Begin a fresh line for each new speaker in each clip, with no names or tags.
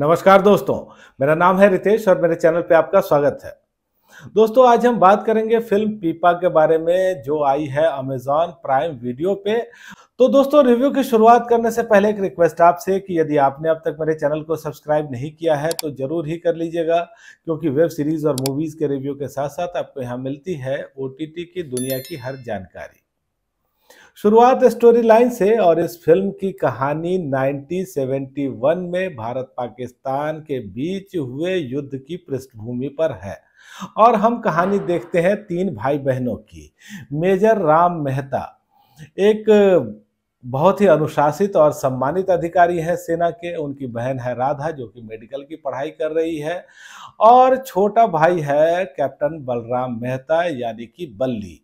नमस्कार दोस्तों मेरा नाम है रितेश और मेरे चैनल पे आपका स्वागत है दोस्तों आज हम बात करेंगे फिल्म पीपा के बारे में जो आई है अमेजॉन प्राइम वीडियो पे तो दोस्तों रिव्यू की शुरुआत करने से पहले एक रिक्वेस्ट आपसे कि यदि आपने अब तक मेरे चैनल को सब्सक्राइब नहीं किया है तो जरूर ही कर लीजिएगा क्योंकि वेब सीरीज और मूवीज के रिव्यू के साथ साथ आपको यहाँ मिलती है ओ की दुनिया की हर जानकारी शुरुआत स्टोरी लाइन से और इस फिल्म की कहानी 1971 में भारत पाकिस्तान के बीच हुए युद्ध की पृष्ठभूमि पर है और हम कहानी देखते हैं तीन भाई बहनों की मेजर राम मेहता एक बहुत ही अनुशासित और सम्मानित अधिकारी हैं सेना के उनकी बहन है राधा जो कि मेडिकल की पढ़ाई कर रही है और छोटा भाई है कैप्टन बलराम मेहता यानी कि बल्ली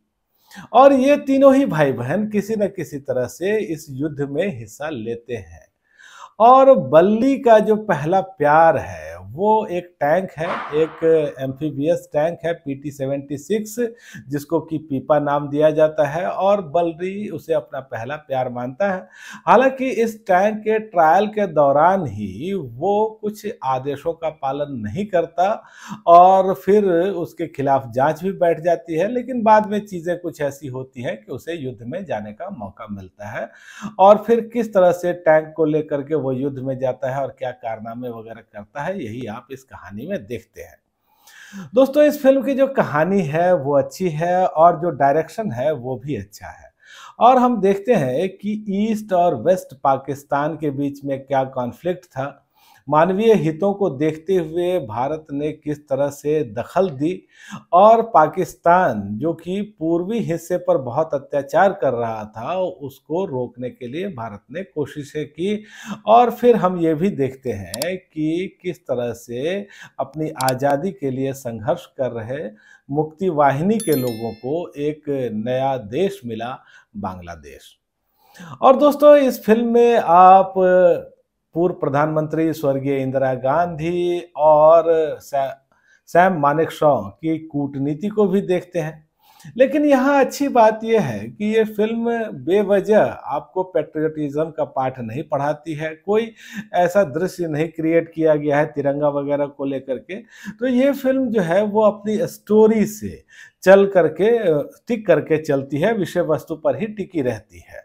और ये तीनों ही भाई बहन किसी न किसी तरह से इस युद्ध में हिस्सा लेते हैं और बल्ली का जो पहला प्यार है वो एक टैंक है एक एम्फीबियस टैंक है पीटी सेवेंटी सिक्स जिसको कि पीपा नाम दिया जाता है और बलरी उसे अपना पहला प्यार मानता है हालांकि इस टैंक के ट्रायल के दौरान ही वो कुछ आदेशों का पालन नहीं करता और फिर उसके खिलाफ जांच भी बैठ जाती है लेकिन बाद में चीज़ें कुछ ऐसी होती हैं कि उसे युद्ध में जाने का मौका मिलता है और फिर किस तरह से टैंक को लेकर के वो युद्ध में जाता है और क्या कारनामे वगैरह करता है यही भी आप इस कहानी में देखते हैं दोस्तों इस फिल्म की जो कहानी है वो अच्छी है और जो डायरेक्शन है वो भी अच्छा है और हम देखते हैं कि ईस्ट और वेस्ट पाकिस्तान के बीच में क्या कॉन्फ्लिक्ट था मानवीय हितों को देखते हुए भारत ने किस तरह से दखल दी और पाकिस्तान जो कि पूर्वी हिस्से पर बहुत अत्याचार कर रहा था उसको रोकने के लिए भारत ने कोशिशें की और फिर हम ये भी देखते हैं कि किस तरह से अपनी आज़ादी के लिए संघर्ष कर रहे मुक्ति वाहिनी के लोगों को एक नया देश मिला बांग्लादेश और दोस्तों इस फिल्म में आप पूर्व प्रधानमंत्री स्वर्गीय इंदिरा गांधी और सैम मानिक शॉ की कूटनीति को भी देखते हैं लेकिन यहाँ अच्छी बात यह है कि ये फिल्म बेवजह आपको पेट्रियटिज्म का पाठ नहीं पढ़ाती है कोई ऐसा दृश्य नहीं क्रिएट किया गया है तिरंगा वगैरह को लेकर के तो ये फिल्म जो है वो अपनी स्टोरी से चल करके टिक करके चलती है विषय वस्तु पर ही टिकी रहती है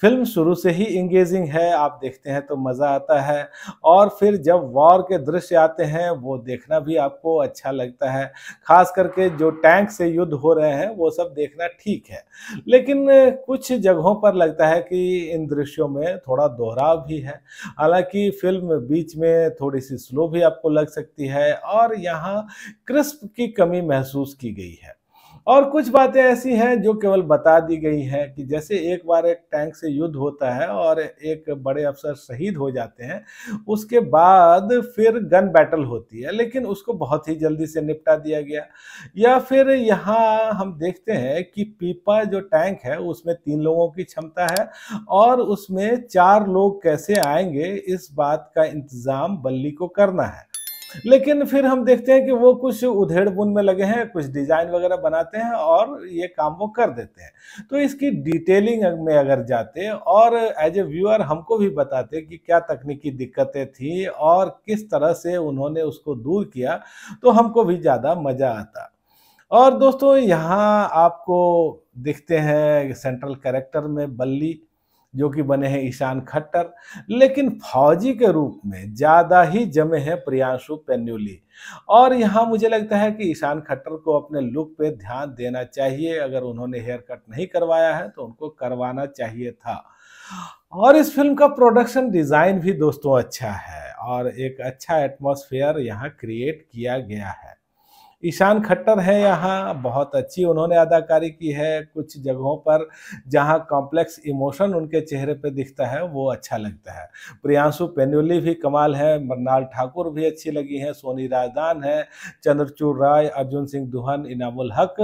फिल्म शुरू से ही इंगेजिंग है आप देखते हैं तो मज़ा आता है और फिर जब वॉर के दृश्य आते हैं वो देखना भी आपको अच्छा लगता है खास करके जो टैंक से युद्ध हो रहे हैं वो सब देखना ठीक है लेकिन कुछ जगहों पर लगता है कि इन दृश्यों में थोड़ा दोहराव भी है हालांकि फिल्म बीच में थोड़ी सी स्लो भी आपको लग सकती है और यहाँ क्रिस्प की कमी महसूस की गई है और कुछ बातें ऐसी हैं जो केवल बता दी गई हैं कि जैसे एक बार एक टैंक से युद्ध होता है और एक बड़े अफसर शहीद हो जाते हैं उसके बाद फिर गन बैटल होती है लेकिन उसको बहुत ही जल्दी से निपटा दिया गया या फिर यहाँ हम देखते हैं कि पीपा जो टैंक है उसमें तीन लोगों की क्षमता है और उसमें चार लोग कैसे आएंगे इस बात का इंतज़ाम बल्ली को करना है लेकिन फिर हम देखते हैं कि वो कुछ उधेड़ बुन में लगे हैं कुछ डिजाइन वगैरह बनाते हैं और ये काम वो कर देते हैं तो इसकी डिटेलिंग में अगर जाते और एज ए व्यूअर हमको भी बताते कि क्या तकनीकी दिक्कतें थी और किस तरह से उन्होंने उसको दूर किया तो हमको भी ज़्यादा मज़ा आता और दोस्तों यहाँ आपको दिखते हैं सेंट्रल कैरेक्टर में बल्ली जो कि बने हैं ईशान खट्टर लेकिन फौजी के रूप में ज़्यादा ही जमे हैं प्रियांशु पेन्यूली और यहाँ मुझे लगता है कि ईशान खट्टर को अपने लुक पे ध्यान देना चाहिए अगर उन्होंने हेयर कट नहीं करवाया है तो उनको करवाना चाहिए था और इस फिल्म का प्रोडक्शन डिज़ाइन भी दोस्तों अच्छा है और एक अच्छा एटमोसफेयर यहाँ क्रिएट किया गया है ईशान खट्टर हैं यहाँ बहुत अच्छी उन्होंने अदाकारी की है कुछ जगहों पर जहाँ कॉम्प्लेक्स इमोशन उनके चेहरे पे दिखता है वो अच्छा लगता है प्रियांशु पेनुली भी कमाल है मरनाल ठाकुर भी अच्छी लगी हैं सोनी राजदान है चंद्रचूड़ राय अर्जुन सिंह दुहन इनामुल हक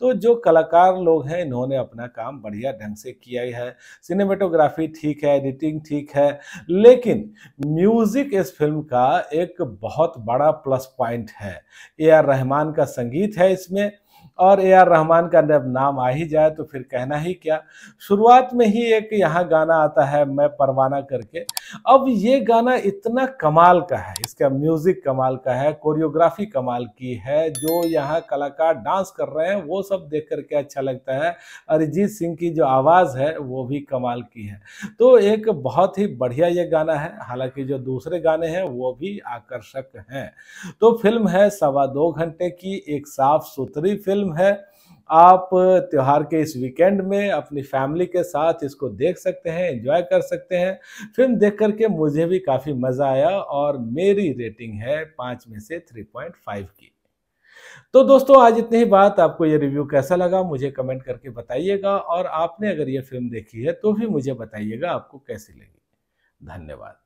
तो जो कलाकार लोग हैं इन्होंने अपना काम बढ़िया ढंग से किया है सिनेमेटोग्राफी ठीक है एडिटिंग ठीक है लेकिन म्यूजिक इस फिल्म का एक बहुत बड़ा प्लस पॉइंट है ए आर रहमान भगवान का संगीत है इसमें और ए आर रहमान का जब नाम आ ही जाए तो फिर कहना ही क्या शुरुआत में ही एक यहाँ गाना आता है मैं परवाना करके अब ये गाना इतना कमाल का है इसका म्यूज़िक कमाल का है कोरियोग्राफी कमाल की है जो यहाँ कलाकार डांस कर रहे हैं वो सब देख करके अच्छा लगता है अरिजीत सिंह की जो आवाज़ है वो भी कमाल की है तो एक बहुत ही बढ़िया ये गाना है हालांकि जो दूसरे गाने हैं वो भी आकर्षक हैं तो फिल्म है सवा दो घंटे की एक साफ सुथरी फिल्म फिल्म है आप त्यौहार के इस वीकेंड में अपनी फैमिली के साथ इसको देख सकते हैं एंजॉय कर सकते हैं फिल्म देख करके मुझे भी काफ़ी मज़ा आया और मेरी रेटिंग है पाँच में से थ्री पॉइंट फाइव की तो दोस्तों आज इतनी ही बात आपको ये रिव्यू कैसा लगा मुझे कमेंट करके बताइएगा और आपने अगर ये फिल्म देखी है तो भी मुझे बताइएगा आपको कैसी लगी धन्यवाद